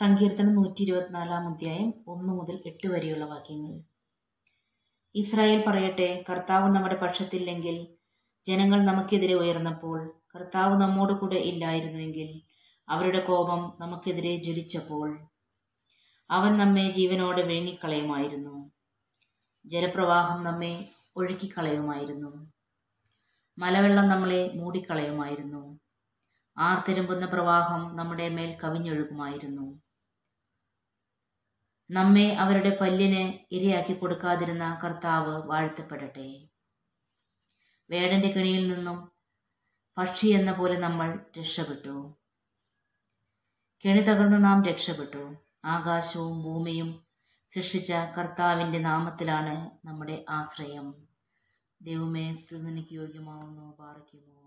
സങ്കീർത്തനം നൂറ്റി ഇരുപത്തിനാലാം അധ്യായം ഒന്ന് മുതൽ എട്ട് വരെയുള്ള വാക്യങ്ങൾ ഇസ്രായേൽ പറയട്ടെ കർത്താവ് നമ്മുടെ പക്ഷത്തില്ലെങ്കിൽ ജനങ്ങൾ നമുക്കെതിരെ ഉയർന്നപ്പോൾ കർത്താവ് നമ്മോട് കൂടെ ഇല്ലായിരുന്നുവെങ്കിൽ അവരുടെ കോപം നമുക്കെതിരെ ജ്വലിച്ചപ്പോൾ അവൻ നമ്മെ ജീവനോടെ വിഴുങ്ങിക്കളയുമായിരുന്നു ജലപ്രവാഹം നമ്മെ ഒഴുക്കിക്കളയുമായിരുന്നു മലവെള്ളം നമ്മളെ മൂടിക്കളയുമായിരുന്നു ആർത്തിരമ്പുന്ന പ്രവാഹം നമ്മുടെ മേൽ കവിഞ്ഞൊഴുകുമായിരുന്നു നമ്മെ അവരുടെ പല്ലിന് ഇരയാക്കി കൊടുക്കാതിരുന്ന കർത്താവ് വാഴ്ത്തപ്പെടട്ടെ വേടന്റെ കെണിയിൽ നിന്നും പക്ഷി എന്ന പോലെ നമ്മൾ രക്ഷപ്പെട്ടു കെണി തകർന്ന് നാം രക്ഷപ്പെട്ടു ആകാശവും ഭൂമിയും സൃഷ്ടിച്ച കർത്താവിൻ്റെ നാമത്തിലാണ് നമ്മുടെ ആശ്രയം ദൈവമേ സ്തുതിനിക്ക് യോഗ്യമാവുന്നു പാറയ്ക്കുമോ